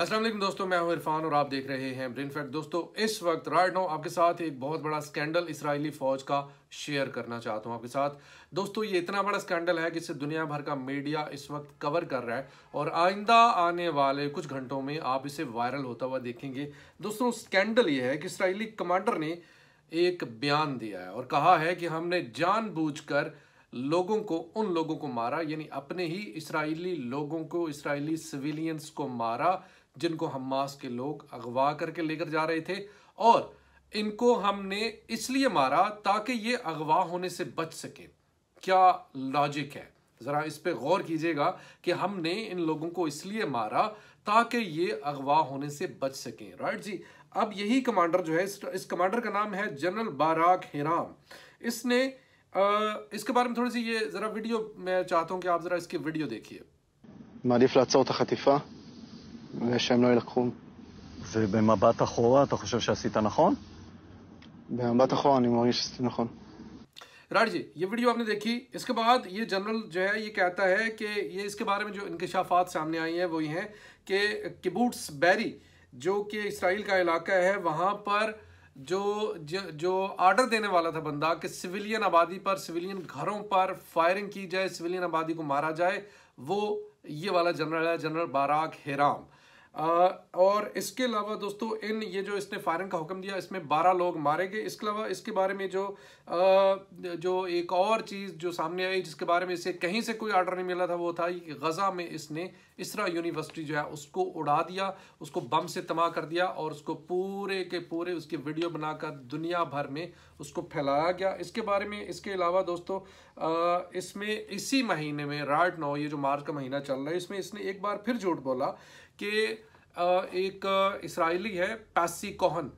असलम दोस्तों मैं हूं इरफान और आप देख रहे हैं ब्रिन फैक्ट दोस्तों इस वक्त राइट नो आपके साथ एक बहुत बड़ा स्कैंडल इसराइली फ़ौज का शेयर करना चाहता हूं आपके साथ दोस्तों ये इतना बड़ा स्कैंडल है कि इसे दुनिया भर का मीडिया इस वक्त कवर कर रहा है और आइंदा आने वाले कुछ घंटों में आप इसे वायरल होता हुआ देखेंगे दोस्तों स्कैंडल ये है कि इसराइली कमांडर ने एक बयान दिया है और कहा है कि हमने जान लोगों को उन लोगों को मारा यानी अपने ही इसराइली लोगों को इसराइली सिविलियंस को मारा जिनको हमास के लोग अगवा करके लेकर जा रहे थे और इनको हमने इसलिए मारा ताकि ये अगवा होने से बच सके क्या लॉजिक है ज़रा इस पर गौर कीजिएगा कि हमने इन लोगों को इसलिए मारा ताकि ये अगवा होने से बच सकें राइट जी अब यही कमांडर जो है इस, इस कमांडर का नाम है जनरल बाराक हिराम इसने आ, इसके बारे में थोड़ी सी ये ज़रा वीडियो मैं चाहता हूँ कि आप ज़रा इसकी वीडियो देखिए ושהם לא יילקחו. ובמבט אחורה אתה חושב שעשית נכון? במבט אחורה אני מרגיש שעשיתי נכון. राज जी ये वीडियो आपने देखी इसके बाद ये जनरल जो है ये कहता है कि ये इसके बारे में जो इनकशाफात सामने आई हैं वो ये हैं कि किबूट्स बैरी जो कि इसराइल का इलाका है वहाँ पर जो जो आर्डर देने वाला था बंदा कि सिविलियन आबादी पर सिविलियन घरों पर फायरिंग की जाए सिविलियन आबादी को मारा जाए वो ये वाला जनरल है जनरल बाराक हेराम और इसके अलावा दोस्तों इन ये जो इसने फायरिंग का हुक्म दिया इसमें बारह लोग मारे गए इसके अलावा इसके बारे में जो आ, जो एक और चीज़ जो सामने आई जिसके बारे में इसे कहीं से कोई आर्डर नहीं मिला था वो था कि गज़ा में इसने इसरा यूनिवर्सिटी जो है उसको उड़ा दिया उसको बम से तमा कर दिया और उसको पूरे के पूरे उसकी वीडियो बनाकर दुनिया भर में उसको फैलाया गया इसके बारे में इसके अलावा दोस्तों इसमें इसी महीने में राइट नौ ये जो मार्च का महीना चल रहा है इसमें इसने एक बार फिर झूठ बोला कि एक इसराइली है पैसी कोहन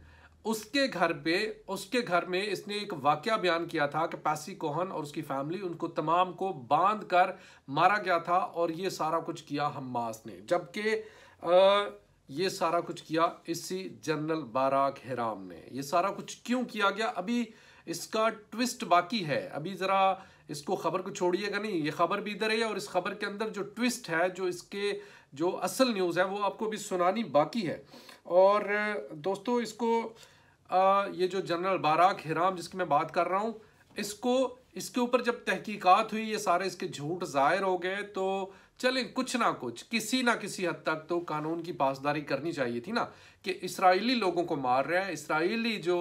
उसके घर पे उसके घर में इसने एक वाक्य बयान किया था कि पैसी कोहन और उसकी फैमिली उनको तमाम को बांध कर मारा गया था और ये सारा कुछ किया हमास ने जबकि ये सारा कुछ किया इसी जनरल बाराक हिराम ने ये सारा कुछ क्यों किया गया अभी इसका ट्विस्ट बाकी है अभी ज़रा इसको खबर को छोड़िएगा नहीं ये खबर भी इधर है और इस खबर के अंदर जो ट्विस्ट है जो इसके जो असल न्यूज़ है वो आपको भी सुनानी बाकी है और दोस्तों इसको ये जो जनरल बाराक हिराम जिसकी मैं बात कर रहा हूँ इसको इसके ऊपर जब तहकीकात हुई ये सारे इसके झूठ ज़ाहिर हो गए तो चलें कुछ ना कुछ किसी ना किसी हद तक तो कानून की पासदारी करनी चाहिए थी ना कि इसराइली लोगों को मार रहा है इसराइली जो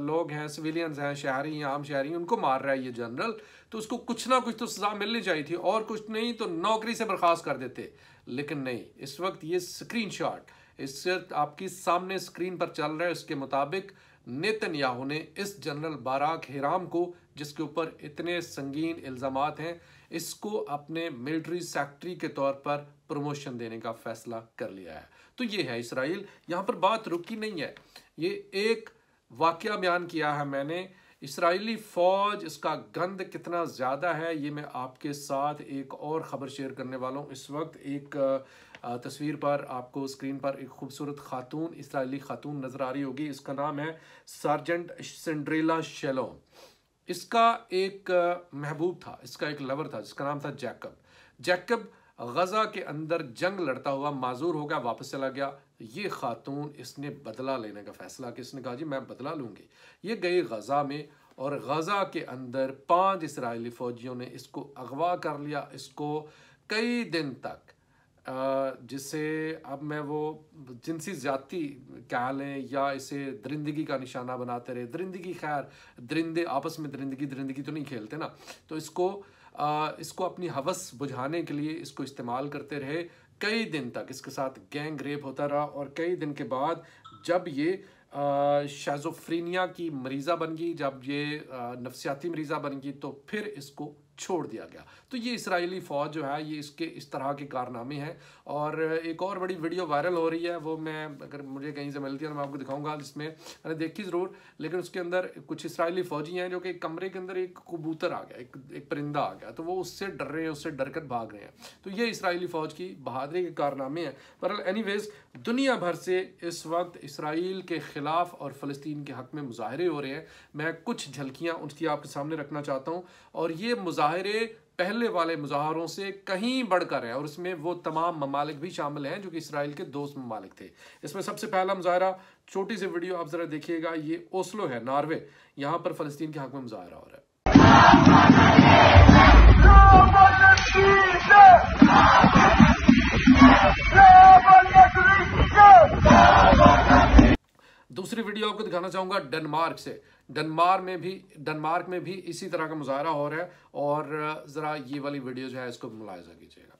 लोग हैं सिविलियंस हैं शहरी हैं आम शहरी उनको मार रहा है ये जनरल तो उसको कुछ ना कुछ तो सज़ा मिलनी चाहिए थी और कुछ नहीं तो नौकरी से बर्खास्त कर देते लेकिन नहीं इस वक्त ये स्क्रीन शॉट इससे आपकी सामने स्क्रीन पर चल रहा है उसके मुताबिक नेतन याहू ने इस जनरल बाराक हिराम को जिसके ऊपर इतने संगीन इल्ज़ाम हैं इसको अपने मिलिट्री सेक्रेटरी के तौर पर प्रमोशन देने का फैसला कर लिया है तो ये है इसराइल यहाँ पर बात रुकी नहीं है ये एक वाक्य बयान किया है मैंने इसराइली फ़ौज इसका गंद कितना ज़्यादा है ये मैं आपके साथ एक और ख़बर शेयर करने वाला हूँ इस वक्त एक तस्वीर पर आपको स्क्रीन पर एक खूबसूरत खातून इसराइली खातून नज़र आ रही होगी इसका नाम है सार्जेंट सेंड्रेला शेलो इसका एक महबूब था इसका एक लवर था जिसका नाम था जैकब जैकब गज़ा के अंदर जंग लड़ता हुआ माजूर हो गया वापस चला गया ये खातून इसने बदला लेने का फ़ैसला किया इसने कहा जी मैं बदला लूँगी ये गई गज़ा में और गज़ा के अंदर पांच इसराइली फ़ौजियों ने इसको अगवा कर लिया इसको कई दिन तक जिसे अब मैं वो जिनसी ज़्यादा कह लें या इसे दरिंदगी का निशाना बनाते रहे दरिंदगी खैर दरिंदे आपस में दरिंदगी दरिंदगी तो नहीं खेलते ना तो इसको इसको अपनी हवस बुझाने के लिए इसको इस्तेमाल करते रहे कई दिन तक इसके साथ गैंग रेप होता रहा और कई दिन के बाद जब ये शेजोफ्रीनिया की मरीज़ा बन गई जब ये नफसियाती मरीज़ा बन गई तो फिर इसको छोड़ दिया गया तो ये इसराइली फ़ौज जो है ये इसके इस तरह के कारनामे हैं और एक और बड़ी वीडियो वायरल हो रही है वो मैं अगर मुझे कहीं से मिलती है तो मैं आपको दिखाऊंगा जिसमें मैंने देखी ज़रूर लेकिन उसके अंदर कुछ इसराइली फ़ौजी हैं जो कि कमरे के अंदर एक कबूतर आ गया एक एक परिंदा आ गया तो वो उससे डर रहे हैं उससे डर कर भाग रहे हैं तो ये इसराइली फ़ौज की बहादरी के कारनामे हैं पर एनी दुनिया भर से इस वक्त इसराइल के ख़िलाफ़ और फ़लस्तीन के हक़ में मुजाहरे हो रहे हैं मैं कुछ झलकियाँ उनकी आपके सामने रखना चाहता हूँ और ये मुजा मुजाहरे पहले वाले मुजाहरों से कहीं बढ़कर है और इसमें वो तमाम ममालिक भी शामिल हैं जो कि इसराइल के दोस्त ममालिक थे इसमें सबसे पहला मुजाहरा छोटी सी वीडियो आप ज़रा देखिएगा ये ओस्लो है नॉर्वे यहाँ पर फ़लस्तीन के हक में मुजाहरा हो रहा है दूसरी वीडियो आपको दिखाना चाहूँगा डेनमार्क से डेनमार्क में भी डेनमार्क में भी इसी तरह का मुजाहरा हो रहा है और ज़रा ये वाली वीडियो जो है इसको मुलायजा कीजिएगा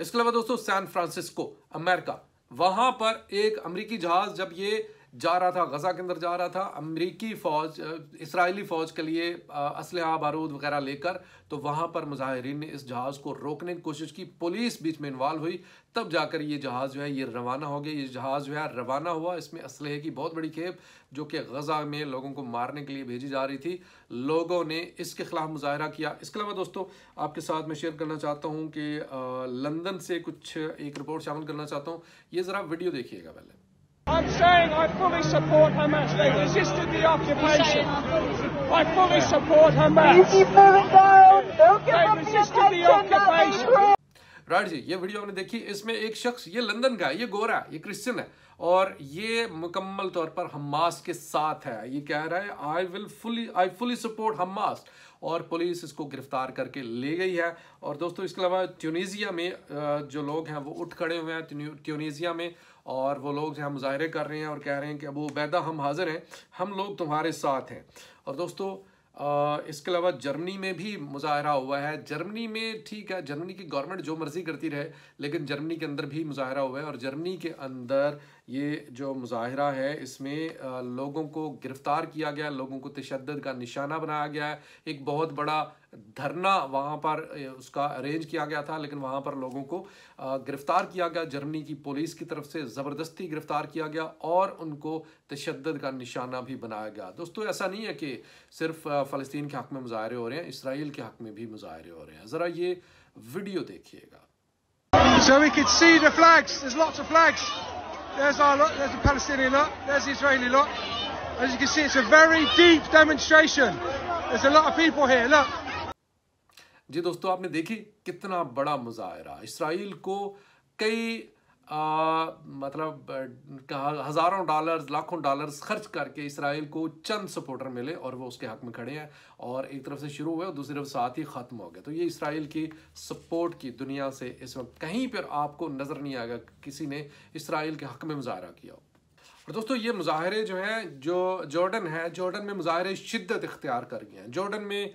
इसके अलावा दोस्तों सैन फ्रांसिस्को अमेरिका वहां पर एक अमेरिकी जहाज जब ये जा रहा था गज़ा के अंदर जा रहा था अमरीकी फ़ौज इसराइली फ़ौज के लिए असलहा बारूद वगैरह लेकर तो वहाँ पर मुजाहरीन ने इस जहाज़ को रोकने की कोशिश की पुलिस बीच में इन्वाल्व हुई तब जाकर ये जहाज़ जो है ये रवाना हो गया ये जहाज़ जो है रवाना हुआ इसमें इसलहे की बहुत बड़ी खेप जो कि गज़ा में लोगों को मारने के लिए भेजी जा रही थी लोगों ने इसके ख़िलाफ़ मुजाहरा किया इसके अलावा दोस्तों आपके साथ मैं शेयर करना चाहता हूँ कि लंदन से कुछ एक रिपोर्ट शामिल करना चाहता हूँ ये ज़रा वीडियो देखिएगा पहले I'm saying I fully support Hamas. They resisted the occupation. I fully support Hamas. Easy keep moving down. Don't give up resisted the occupation. Right जी ये वीडियो आपने देखी इसमें एक शख्स ये लंदन का ये गोरा है ये क्रिश्चियन है और ये मुकम्मल तौर पर हमास के साथ है ये कह रहा है I will fully I fully support Hamas और पुलिस इसको गिरफ्तार करके ले गई है और दोस्तों इसके अलावा ट्यूनीजिया में जो लोग हैं वो उठ खड़े हुए हैं ट्यूनीजिया में और वो लोग हम मुजाहरे कर रहे हैं और कह रहे हैं कि अबू उबैदा हम हाज़िर हैं हम लोग तुम्हारे साथ हैं और दोस्तों इसके अलावा जर्मनी में भी मुजाहरा हुआ है जर्मनी में ठीक है जर्मनी की गवर्नमेंट जो मर्ज़ी करती रहे लेकिन जर्मनी के अंदर भी मुजाहरा हुआ है और जर्मनी के अंदर ये जो मुजाहरा है इसमें लोगों को गिरफ़्तार किया गया लोगों को तशद का निशाना बनाया गया है एक बहुत बड़ा धरना वहाँ पर उसका अरेंज किया गया था लेकिन वहाँ पर लोगों को गिरफ़्तार किया गया जर्मनी की पुलिस की तरफ से ज़बरदस्ती गिरफ़्तार किया गया और उनको तशद का निशाना भी बनाया गया दोस्तों ऐसा नहीं है कि सिर्फ फ़लस्तीन के हक़ में मुजाहरे हो रहे हैं इसराइल के हक़ में भी मुजाहरे हो रहे हैं ज़रा ये वीडियो देखिएगा So we could see the flags. There's lots of flags. There's our lot. There's the Palestinian lot. There's the Israeli lot. As you can see, it's a very deep demonstration. There's a lot of people here. Look. जी दोस्तों आपने देखी कितना बड़ा मुजाहरा Israel को कई आ, मतलब हज़ारों डॉलर्स लाखों डॉलर्स खर्च करके इसराइल को चंद सपोर्टर मिले और वो उसके हक में खड़े हैं और एक तरफ से शुरू हुए और दूसरी तरफ साथ ही ख़त्म हो गए तो ये इसराइल की सपोर्ट की दुनिया से इस वक्त कहीं पर आपको नज़र नहीं आएगा किसी ने इसराइल के हक में मुजाहरा किया हो और दोस्तों ये मुजाहरे जो हैं जो जॉर्डन है जॉर्डन में मुजाहरे शिद्दत इख्तियार कर गए हैं जॉर्डन में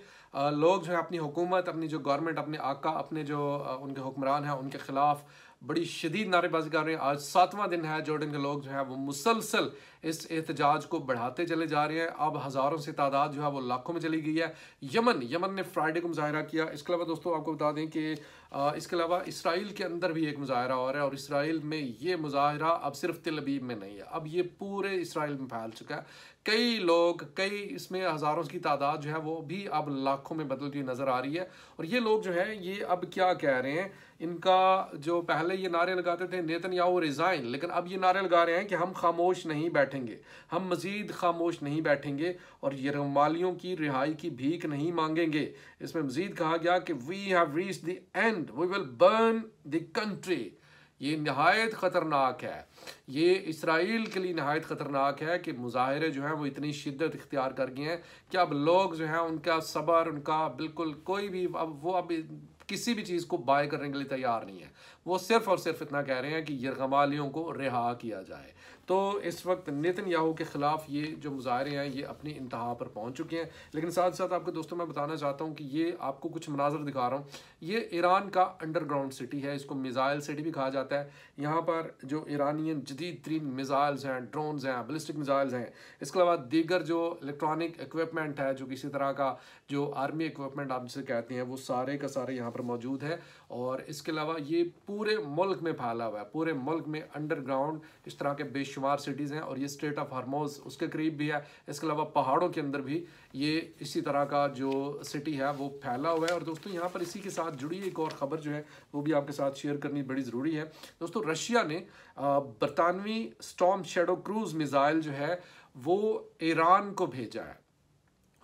लोग जो है अपनी हुकूमत अपनी जो गवर्नमेंट अपने आका अपने जो उनके हुक्मरान हैं उनके ख़िलाफ़ बड़ी शदीद नारेबाजी कर रहे हैं आज सातवां दिन है जॉर्डन के लोग जो है वो मुसलसल इस एहतजाज को बढ़ाते चले जा रहे हैं अब हज़ारों से तादाद जो है वो लाखों में चली गई है यमन यमन ने फ्राइडे को मुजाहरा किया इसके अलावा दोस्तों आपको बता दें कि इसके अलावा इसराइल के अंदर भी एक मुजाहरा रहा है और इसराइल में ये मुजाहरा अब सिर्फ तिल अबीब में नहीं है अब ये पूरे इसराइल में फैल चुका है कई लोग कई इसमें हज़ारों की तादाद जो है वो भी अब लाखों में बदलती हुई नज़र आ रही है और ये लोग जो हैं ये अब क्या कह रहे हैं इनका जो पहले ये नारे लगाते थे नेतन याओ रिज़ाइन लेकिन अब ये नारे लगा रहे हैं कि हम खामोश नहीं बैठेंगे हम मज़ीद खामोश नहीं बैठेंगे और यरमालियों की रिहाई की भीख नहीं मांगेंगे इसमें मजीद कहा गया कि we have reach the end we will burn the country ये नहायत ख़तरनाक है ये इसराइल के लिए नहायत ख़तरनाक है कि मुजाहरे जो हैं वो इतनी शिद्दत इख्तियार कर गए हैं कि अब लोग जो हैं उनका सब्र उनका बिल्कुल कोई भी अब वो अब किसी भी चीज़ को बाय करने के लिए तैयार नहीं है वो सिर्फ़ और सिर्फ इतना कह रहे हैं कि यमालियों को रिहा किया जाए तो इस वक्त नितिन याहू के ख़िलाफ़ ये जो मुजाहरे हैं ये अपनी इंतहा पर पहुँच चुके हैं लेकिन साथ साथ आपको दोस्तों मैं बताना चाहता हूँ कि ये आपको कुछ मनाजर दिखा रहा हूँ ये ईरान का अंडरग्राउंड सिटी है इसको मिज़ाइल सिटी भी कहा जाता है यहाँ पर जो ईरानियन जदीद तरीन मिज़ाइल्स हैं ड्रोन हैं बलिस्टिक मिज़ाइल्स हैं इसके अलावा दीगर जो इलेक्ट्रॉनिक इक्वमेंट है जो किसी तरह का जो आर्मी इक्वमेंट आप जिसे कहते हैं वो सारे का सारे यहाँ पर मौजूद है और इसके अलावा ये पूरे मुल्क में फैला हुआ है पूरे मुल्क में अंडरग्राउंड इस तरह के बेश शुमार सिटीज़ हैं और ये स्टेट ऑफ हारमोज उसके करीब भी है इसके अलावा पहाड़ों के अंदर भी ये इसी तरह का जो सिटी है वो फैला हुआ है और दोस्तों यहाँ पर इसी के साथ जुड़ी एक और ख़बर जो है वो भी आपके साथ शेयर करनी बड़ी ज़रूरी है दोस्तों रशिया ने बरतानवी स्टॉम शेडो क्रूज़ मिज़ाइल जो है वो ईरान को भेजा है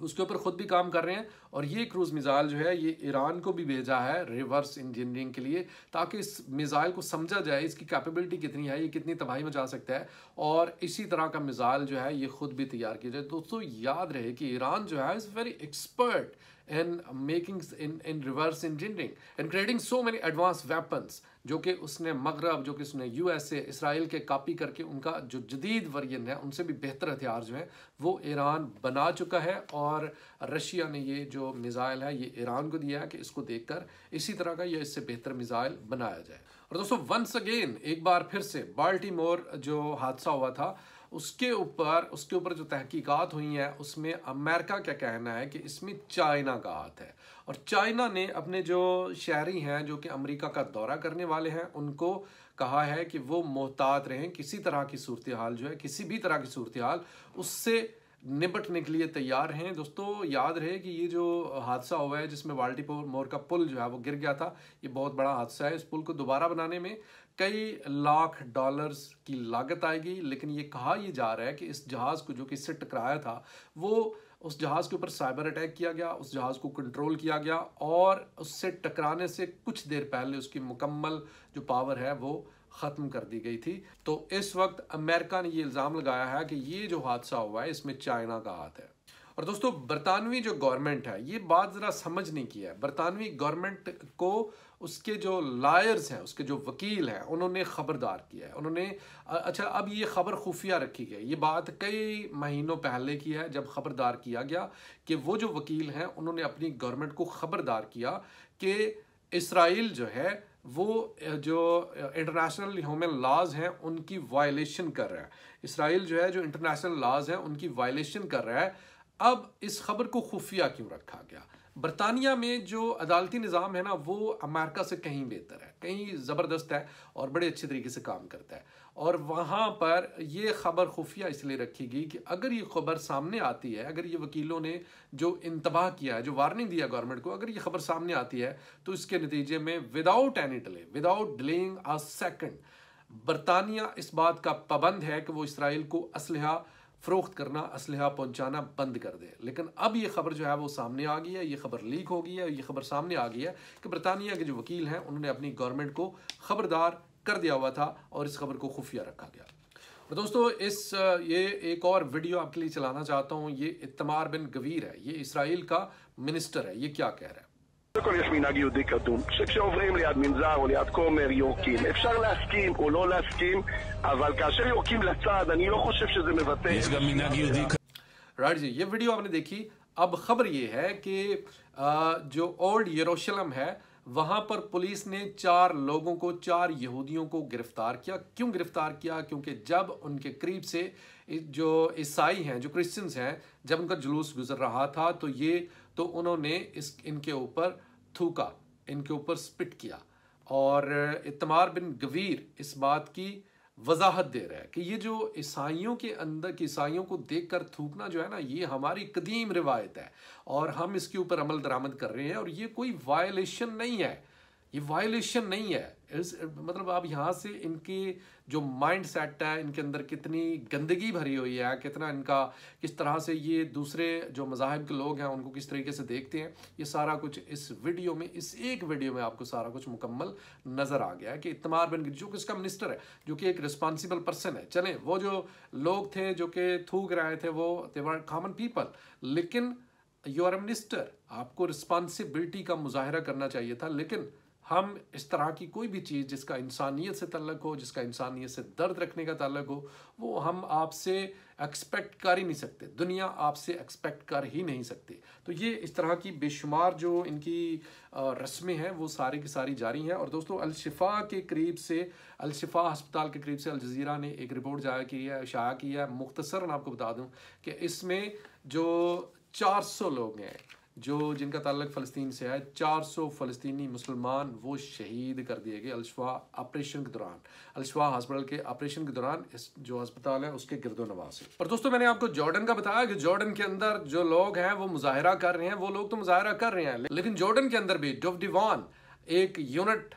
उसके ऊपर ख़ुद भी काम कर रहे हैं और ये क्रूज़ मिज़ाइल जो है ये ईरान को भी भेजा है रिवर्स इंजीनियरिंग के लिए ताकि इस मिज़ाइल को समझा जाए इसकी कैपेबिलिटी कितनी है ये कितनी तबाही मचा सकता है और इसी तरह का मिज़ाइल जो है ये ख़ुद भी तैयार किया जाए दोस्तों याद रहे कि ईरान जो है is very expert and making in in reverse engineering and creating so many advanced weapons जो कि उसने मगरब जो कि उसने यू एस ए इसराइल के कापी करके उनका जो जदीद वर्जन है उनसे भी बेहतर हथियार जो हैं वो ईरान बना चुका है और रशिया ने ये जो मिज़ाइल है ये ईरान को दिया है कि इसको देख कर इसी तरह का ये इससे बेहतर मिज़ाइल बनाया जाए और दोस्तों वंस अगेन एक बार फिर से बाल्टी मोर जो हादसा हुआ था उसके ऊपर उसके ऊपर जो तहकीकात हुई हैं उसमें अमेरिका का कहना है कि इसमें चाइना का हाथ है और चाइना ने अपने जो शहरी हैं जो कि अमेरिका का दौरा करने वाले हैं उनको कहा है कि वो मोहतात रहें किसी तरह की सूरत हाल जो है किसी भी तरह की सूरत हाल उससे निपटने के लिए तैयार हैं दोस्तों याद रहे कि ये जो हादसा हुआ है जिसमें वाल्टीपोर मोर का पुल जो है वो गिर गया था ये बहुत बड़ा हादसा है इस पुल को दोबारा बनाने में कई लाख डॉलर्स की लागत आएगी लेकिन ये कहा ये जा रहा है कि इस जहाज़ को जो कि इससे टकराया था वो उस जहाज़ के ऊपर साइबर अटैक किया गया उस जहाज़ को कंट्रोल किया गया और उससे टकराने से कुछ देर पहले उसकी मुकम्मल जो पावर है वो ख़त्म कर दी गई थी तो इस वक्त अमेरिका ने ये इल्ज़ाम लगाया है कि ये जो हादसा हुआ है इसमें चाइना का हाथ है और दोस्तों बरतानवी जो गवर्नमेंट है ये बात ज़रा समझ नहीं की है बरतानवी गवर्नमेंट को उसके जो लायर्स हैं उसके जो वकील हैं उन्होंने ख़बरदार किया है उन्होंने अच्छा अब ये ख़बर खुफिया रखी गई ये बात कई महीनों पहले की है जब ख़बरदार किया गया कि वो जो वकील हैं उन्होंने अपनी गवर्नमेंट को ख़बरदार किया कि इसराइल जो है वो जो इंटरनेशनल ह्यूमन लॉज हैं उनकी वायलेशन कर रहा है इसराइल जो है जो इंटरनेशनल लॉज हैं उनकी वायलेशन कर रहा है अब इस खबर को खुफिया क्यों रखा गया बरतानिया में जो अदालती निज़ाम है ना वो अमेरिका से कहीं बेहतर है कहीं ज़बरदस्त है और बड़े अच्छे तरीके से काम करता है और वहाँ पर ये खबर खुफिया इसलिए रखी गई कि अगर ये खबर सामने आती है अगर ये वकीलों ने जो इंतबाह किया है जो वार्निंग दिया गवर्नमेंट को अगर ये खबर सामने आती है तो इसके नतीजे में without any delay without delaying a second बरतानिया इस बात का पाबंद है कि वो इसराइल को असलहा फ़रोख्त करना असलहा पहुँचाना बंद कर दे लेकिन अब ये खबर जो है वो सामने आ गई है ये खबर लीक हो गई है ये खबर सामने आ गई है कि बरतानिया के जो वकील हैं उन्होंने अपनी गवर्नमेंट को खबरदार कर दिया हुआ था और इस खबर को खुफिया रखा गया और दोस्तों इस ये एक और वीडियो आपके लिए चलाना चाहता हूँ ये इतमार बिन गवीर है ये इसराइल का मिनिस्टर है ये क्या कह रहा है קודם כל יש מנהג יהודי קדום, שכשעוברים ליד מנזר או ליד כומר יורקים. אפשר להסכים או לא להסכים, אבל כאשר יורקים לצד, אני לא חושב שזה מבטא... יש גם מנהג יהודי קדום. राइट जी ये वीडियो आपने देखी अब खबर ये है कि जो ओल्ड यरूशलेम है वहाँ पर पुलिस ने चार लोगों को चार यहूदियों को गिरफ्तार किया क्यों गिरफ्तार किया क्योंकि जब उनके करीब से जो ईसाई हैं जो क्रिश्चियंस हैं जब उनका जुलूस गुजर रहा था तो ये तो उन्होंने इस इनके ऊपर थूका इनके ऊपर स्पिट किया और इतमार बिन गवीर इस बात की वजाहत दे रहा है कि ये जो ईसाइयों के अंदर ईसाइयों को देख कर थूकना जो है ना ये हमारी कदीम रिवायत है और हम इसके ऊपर अमल दरामद कर रहे हैं और ये कोई वायलेशन नहीं है ये वायलेशन नहीं है इस मतलब आप यहाँ से इनकी जो माइंड सेट है इनके अंदर कितनी गंदगी भरी हुई है कितना इनका किस तरह से ये दूसरे जो मजाहब के लोग हैं उनको किस तरीके से देखते हैं ये सारा कुछ इस वीडियो में इस एक वीडियो में आपको सारा कुछ मुकम्मल नज़र आ गया है कि इतमार बन जो कि इसका मिनिस्टर है जो कि एक रिस्पॉन्सिबल पर्सन है चले वो जो लोग थे जो कि थूक रहे थे वो देवर कॉमन पीपल लेकिन यू आर ए मिनिस्टर आपको रिस्पॉन्सिबिलिटी का मुजाहरा करना चाहिए था लेकिन हम इस तरह की कोई भी चीज़ जिसका इंसानियत से तल्लक हो जिसका इंसानियत से दर्द रखने का तल्लक हो वो हम आपसे एक्सपेक्ट कर ही नहीं सकते दुनिया आपसे एक्सपेक्ट कर ही नहीं सकती तो ये इस तरह की बेशुमार जो इनकी रस्में हैं वो सारी की सारी जारी हैं और दोस्तों अलशिफ़ा के करीब से अलशिफ़ा हस्पताल के करीब से अलजीरा ने एक रिपोर्ट जाया की है शाया की है मुख्तसर आपको बता दूँ कि इसमें जो चार लोग हैं जो जिनका ताल्लक फ़लस्तीन से है 400 फ़लस्तनी मुसलमान वो शहीद कर दिए गए अलशवा ऑपरेशन के दौरान अलशवा हॉस्पिटल के ऑपरेशन के दौरान इस जो अस्पताल है उसके गिरदो नवा है पर दोस्तों मैंने आपको जॉर्डन का बताया कि जॉर्डन के अंदर जो लोग हैं वो मुजाहरा कर रहे हैं वो लोग तो मुजाहरा कर रहे हैं लेकिन जॉर्डन के अंदर भी डिवान एक यूनिट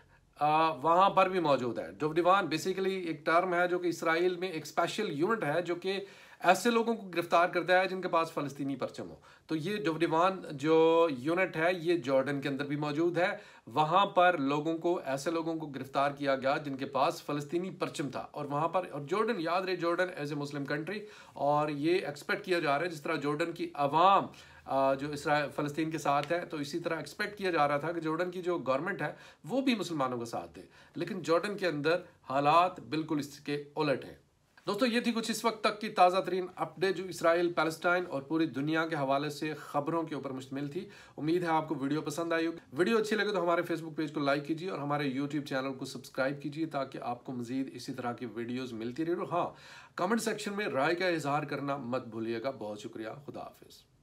वहाँ पर भी मौजूद है डिवान बेसिकली एक टर्म है जो कि इसराइल में एक स्पेशल यूनिट है जो कि ऐसे लोगों को गिरफ्तार करता है जिनके पास फ़लस्तीनी परचम हो तो ये डिवान जो यूनिट है ये जॉर्डन के अंदर भी मौजूद है वहाँ पर लोगों को ऐसे लोगों को गिरफ्तार किया गया जिनके पास फ़लस्तीनी परचम था और वहाँ पर और जॉर्डन याद रहे Jordan as a Muslim country और ये एक्सपेक्ट किया जा रहा है जिस तरह जॉर्डन की आवाम जो इसरा फ़लस्तीन के साथ है तो इसी तरह एक्सपेक्ट किया जा रहा था कि जॉर्डन की जो गवर्नमेंट है वो भी मुसलमानों का साथ दे लेकिन जॉर्डन के अंदर हालात बिल्कुल इसके उलट हैं दोस्तों ये थी कुछ इस वक्त तक की ताज़ा तरीन अपडेट जो इसराइल पैलेस्टाइन और पूरी दुनिया के हवाले से खबरों के ऊपर मुश्तमिल थी उम्मीद है आपको वीडियो पसंद आई होगी वीडियो अच्छी लगे तो हमारे फेसबुक पेज को लाइक कीजिए और हमारे यूट्यूब चैनल को सब्सक्राइब कीजिए ताकि आपको मजीद इसी तरह की वीडियोज़ मिलती रही और हाँ कमेंट सेक्शन में राय का इजहार करना मत भूलिएगा बहुत शुक्रिया खुदा हाफिज़